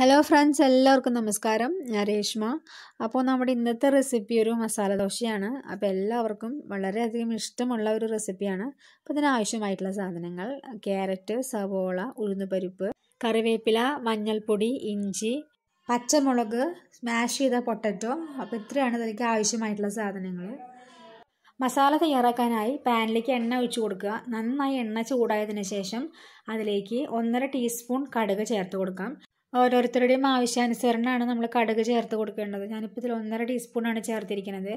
hello friends എല്ലാവർക്കും നമസ്കാരം ഞാൻ രേഷ്മ അപ്പോൾ നമ്മുടെ ഇന്നത്തെ റെസിപ്പി ഒരു മസാല ദോശയാണ് അപ്പോൾ എല്ലാവർക്കും വളരെയധികം ഇഷ്ടമുള്ള ഒരു റെസിപ്പിയാണ് അപ്പോൾ ഇതിനാവശ്യമായിട്ടുള്ള സാധനങ്ങൾ ക്യാരറ്റ് സവോള ഉഴുന്നുപരിപ്പ് കറിവേപ്പില മഞ്ഞൾപ്പൊടി ഇഞ്ചി പച്ചമുളക് സ്മാഷ് ചെയ്ത പൊട്ടറ്റോ അപ്പോൾ ഇത്രയാണ് ഇതിലേക്ക് ആവശ്യമായിട്ടുള്ള സാധനങ്ങൾ മസാല തയ്യാറാക്കാനായി പാനിലേക്ക് എണ്ണ ഒഴിച്ച് കൊടുക്കുക നന്നായി എണ്ണ ചൂടായതിനു ശേഷം അതിലേക്ക് ഒന്നര ടീസ്പൂൺ കടുക് ചേർത്ത് കൊടുക്കാം ഓരോരുത്തരുടെയും ആവശ്യാനുസരണമാണ് നമ്മൾ കടുക് ചേർത്ത് കൊടുക്കേണ്ടത് ഞാനിപ്പോൾ ഇതിൽ ഒന്നര ടീസ്പൂണാണ് ചേർത്തിരിക്കുന്നത്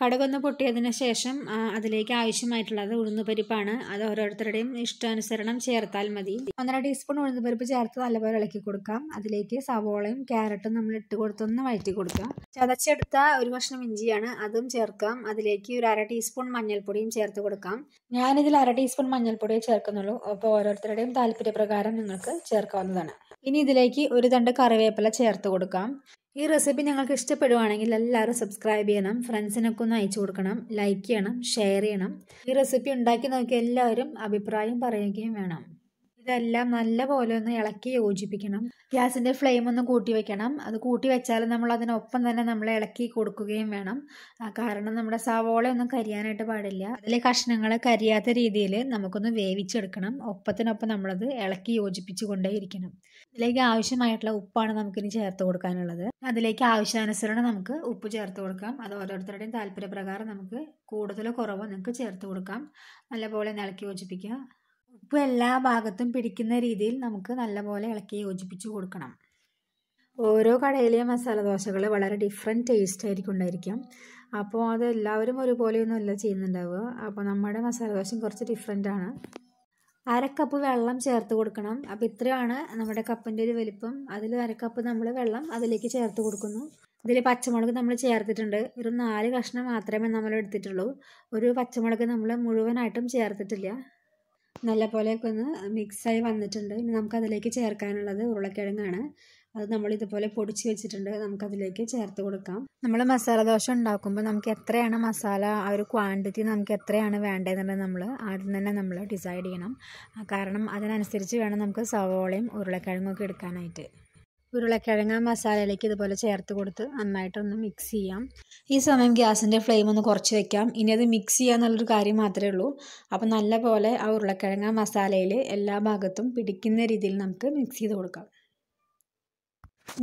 കടുകൊന്ന് പൊട്ടിയതിന് ശേഷം അതിലേക്ക് ആവശ്യമായിട്ടുള്ളത് ഉഴുന്നുപരിപ്പാണ് അത് ഓരോരുത്തരുടെയും ഇഷ്ടാനുസരണം ചേർത്താൽ മതി ഒന്നര ടീസ്പൂൺ ഉഴുന്നുപരിപ്പ് ചേർത്ത് നല്ലപോലെ ഇളക്കി കൊടുക്കാം അതിലേക്ക് സവോളയും ക്യാരറ്റും നമ്മൾ ഇട്ട് കൊടുത്തൊന്ന് വഴറ്റി കൊടുക്കാം ചതച്ചെടുത്ത ഒരു കഷ്ണം ഇഞ്ചിയാണ് അതും ചേർക്കാം അതിലേക്ക് ഒരു അര ടീസ്പൂൺ മഞ്ഞൾപ്പൊടിയും ചേർത്ത് കൊടുക്കാം ഞാനിതിൽ അര ടീസ്പൂൺ മഞ്ഞൾപ്പൊടിയും ചേർക്കുന്നുള്ളൂ അപ്പോൾ ഓരോരുത്തരുടെയും താല്പര്യപ്രകാരം നിങ്ങൾക്ക് ചേർക്കാവുന്നതാണ് ഇനി ഇതിലേക്ക് ഒരു തണ്ട് കറിവേപ്പില ചേർത്ത് കൊടുക്കാം ഈ റെസിപ്പി നിങ്ങൾക്ക് ഇഷ്ടപ്പെടുവാണെങ്കിൽ എല്ലാവരും സബ്സ്ക്രൈബ് ചെയ്യണം ഫ്രണ്ട്സിനൊക്കെ ഒന്ന് അയച്ചു കൊടുക്കണം ലൈക്ക് ചെയ്യണം ഷെയർ ചെയ്യണം ഈ റെസിപ്പി ഉണ്ടാക്കി നോക്കി എല്ലാവരും അഭിപ്രായം പറയുകയും വേണം ഇതെല്ലാം നല്ലപോലെ ഒന്ന് ഇളക്കി യോജിപ്പിക്കണം ഗ്യാസിൻ്റെ ഫ്ലെയിം ഒന്ന് കൂട്ടി വെക്കണം അത് കൂട്ടി വെച്ചാൽ നമ്മൾ അതിനൊപ്പം തന്നെ നമ്മൾ ഇളക്കി കൊടുക്കുകയും വേണം കാരണം നമ്മുടെ സവോള ഒന്നും കരിയാനായിട്ട് പാടില്ല അതിലെ കഷ്ണങ്ങൾ കരിയാത്ത രീതിയിൽ നമുക്കൊന്ന് വേവിച്ചെടുക്കണം ഒപ്പത്തിനൊപ്പം നമ്മളത് ഇളക്കി യോജിപ്പിച്ചു കൊണ്ടേയിരിക്കണം ഇതിലേക്ക് ആവശ്യമായിട്ടുള്ള ഉപ്പാണ് നമുക്കിനി ചേർത്ത് കൊടുക്കാനുള്ളത് അതിലേക്ക് ആവശ്യാനുസരണം നമുക്ക് ഉപ്പ് ചേർത്ത് കൊടുക്കാം അത് ഓരോരുത്തരുടെയും താല്പര്യപ്രകാരം നമുക്ക് കൂടുതലോ കുറവോ നിങ്ങൾക്ക് ചേർത്ത് കൊടുക്കാം നല്ലപോലെ ഇളക്കി യോജിപ്പിക്കുക ഉപ്പ് എല്ലാ ഭാഗത്തും പിടിക്കുന്ന രീതിയിൽ നമുക്ക് നല്ലപോലെ ഇളക്കി യോജിപ്പിച്ച് കൊടുക്കണം ഓരോ കടയിലെ മസാല ദോശകൾ വളരെ ഡിഫറെൻ്റ് ടേസ്റ്റ് ആയിരിക്കും ഉണ്ടായിരിക്കും അപ്പോൾ അത് എല്ലാവരും ഒരുപോലെയൊന്നും അല്ല ചെയ്യുന്നുണ്ടാവുക അപ്പോൾ നമ്മുടെ മസാല ദോശയും കുറച്ച് ഡിഫറെൻ്റ് ആണ് അരക്കപ്പ് വെള്ളം ചേർത്ത് കൊടുക്കണം അപ്പോൾ ഇത്രയാണ് നമ്മുടെ കപ്പിൻ്റെ ഒരു വലിപ്പം അതിൽ അരക്കപ്പ് നമ്മൾ വെള്ളം അതിലേക്ക് ചേർത്ത് കൊടുക്കുന്നു ഇതിൽ പച്ചമുളക് നമ്മൾ ചേർത്തിട്ടുണ്ട് ഒരു നാല് കഷ്ണം മാത്രമേ നമ്മൾ എടുത്തിട്ടുള്ളൂ ഒരു പച്ചമുളക് നമ്മൾ മുഴുവനായിട്ടും ചേർത്തിട്ടില്ല നല്ലപോലെയൊക്കെ ഒന്ന് മിക്സായി വന്നിട്ടുണ്ട് ഇനി നമുക്കതിലേക്ക് ചേർക്കാനുള്ളത് ഉരുളക്കിഴങ്ങാണ് അത് നമ്മൾ ഇതുപോലെ പൊടിച്ച് വെച്ചിട്ടുണ്ട് നമുക്കതിലേക്ക് ചേർത്ത് കൊടുക്കാം നമ്മൾ മസാല ദോശ ഉണ്ടാക്കുമ്പോൾ നമുക്ക് എത്രയാണ് മസാല ആ ഒരു ക്വാണ്ടിറ്റി നമുക്ക് എത്രയാണ് വേണ്ടതെന്നുള്ളത് നമ്മൾ ആദ്യം തന്നെ നമ്മൾ ഡിസൈഡ് ചെയ്യണം കാരണം അതിനനുസരിച്ച് വേണം നമുക്ക് സവോളയും ഉരുളക്കിഴങ്ങും ഒക്കെ എടുക്കാനായിട്ട് ഉരുളക്കിഴങ്ങ മസാലയിലേക്ക് ഇതുപോലെ ചേർത്ത് കൊടുത്ത് നന്നായിട്ടൊന്ന് മിക്സ് ചെയ്യാം ഈ സമയം ഗ്യാസിൻ്റെ ഫ്ലെയിം ഒന്ന് കുറച്ച് വെക്കാം ഇനി അത് മിക്സ് ചെയ്യുക എന്നുള്ളൊരു കാര്യം മാത്രമേ ഉള്ളൂ അപ്പോൾ നല്ല പോലെ ആ ഉരുളക്കിഴങ്ങ മസാലയിൽ എല്ലാ ഭാഗത്തും പിടിക്കുന്ന രീതിയിൽ നമുക്ക് മിക്സ് ചെയ്ത് കൊടുക്കാം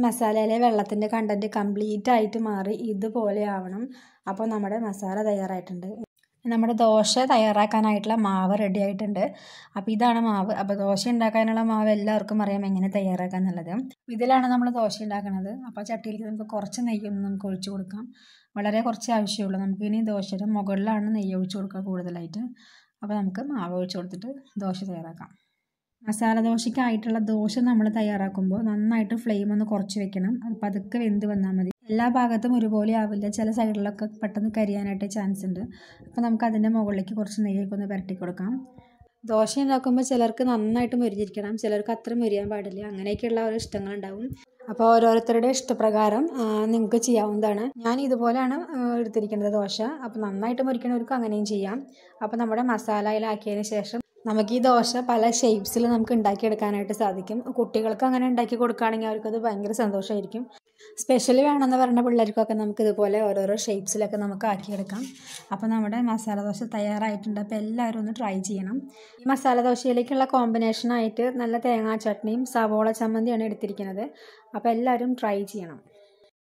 മസാലയിലെ വെള്ളത്തിൻ്റെ കണ്ടൻറ്റ് കംപ്ലീറ്റ് ആയിട്ട് മാറി ഇതുപോലെ ആവണം അപ്പോൾ നമ്മുടെ മസാല തയ്യാറായിട്ടുണ്ട് നമ്മുടെ ദോശ തയ്യാറാക്കാനായിട്ടുള്ള മാവ് റെഡി ആയിട്ടുണ്ട് അപ്പോൾ ഇതാണ് മാവ് അപ്പോൾ ദോശ ഉണ്ടാക്കാനുള്ള മാവ് എല്ലാവർക്കും അറിയാം എങ്ങനെ തയ്യാറാക്കുക എന്നുള്ളത് ഇതിലാണ് നമ്മൾ ദോശ ഉണ്ടാക്കുന്നത് അപ്പോൾ ചട്ടിയിലേക്ക് നമുക്ക് കുറച്ച് നെയ്യൊന്ന് നമുക്ക് ഒഴിച്ചു കൊടുക്കാം വളരെ കുറച്ച് ആവശ്യമുള്ളൂ നമുക്ക് ഇനി ദോശയുടെ മുകളിലാണ് നെയ്യ് ഒഴിച്ചു കൊടുക്കുക കൂടുതലായിട്ട് അപ്പോൾ നമുക്ക് മാവ് ഒഴിച്ചു കൊടുത്തിട്ട് ദോശ തയ്യാറാക്കാം മസാല ദോശയ്ക്കായിട്ടുള്ള ദോശ നമ്മൾ തയ്യാറാക്കുമ്പോൾ നന്നായിട്ട് ഫ്ലെയിം ഒന്ന് കുറച്ച് വെക്കണം അത് അതൊക്കെ വെന്ത് വന്നാൽ മതി എല്ലാ ഭാഗത്തും ഒരുപോലെ ആവില്ല ചില സൈഡിലൊക്കെ പെട്ടെന്ന് കരിയാനായിട്ട് ചാൻസ് ഉണ്ട് അപ്പോൾ നമുക്ക് അതിൻ്റെ മുകളിലേക്ക് കുറച്ച് നെയ്യൊക്കെ ഒന്ന് പുരട്ടി കൊടുക്കാം ദോശ ഉണ്ടാക്കുമ്പോൾ ചിലർക്ക് നന്നായിട്ട് മുരിഞ്ഞിരിക്കണം ചിലർക്ക് അത്ര മുരിയാൻ പാടില്ല അങ്ങനെയൊക്കെയുള്ള ഓരോ ഇഷ്ടങ്ങളുണ്ടാവും അപ്പോൾ ഓരോരുത്തരുടെ ഇഷ്ടപ്രകാരം നിങ്ങൾക്ക് ചെയ്യാവുന്നതാണ് ഞാൻ ഇതുപോലെയാണ് എടുത്തിരിക്കുന്നത് ദോശ അപ്പോൾ നന്നായിട്ട് മുരിക്കണവർക്ക് അങ്ങനെയും ചെയ്യാം അപ്പോൾ നമ്മുടെ മസാലയിലാക്കിയതിന് ശേഷം നമുക്ക് ഈ ദോശ പല ഷേപ്സിൽ നമുക്ക് ഉണ്ടാക്കിയെടുക്കാനായിട്ട് സാധിക്കും കുട്ടികൾക്ക് അങ്ങനെ ഉണ്ടാക്കി കൊടുക്കുകയാണെങ്കിൽ അവർക്കത് ഭയങ്കര സന്തോഷമായിരിക്കും സ്പെഷ്യൽ വേണമെന്ന് പറഞ്ഞ പിള്ളേർക്കൊക്കെ നമുക്ക് ഇതുപോലെ ഓരോരോ ഷേപ്സിലൊക്കെ നമുക്ക് ആക്കിയെടുക്കാം അപ്പോൾ നമ്മുടെ മസാല ദോശ തയ്യാറായിട്ടുണ്ട് അപ്പോൾ എല്ലാവരും ഒന്ന് ട്രൈ ചെയ്യണം ഈ മസാല ദോശയിലേക്കുള്ള കോമ്പിനേഷനായിട്ട് നല്ല തേങ്ങാ ചട്നിയും സവോള ചമ്മന്തിയാണ് എടുത്തിരിക്കുന്നത് അപ്പോൾ എല്ലാവരും ട്രൈ ചെയ്യണം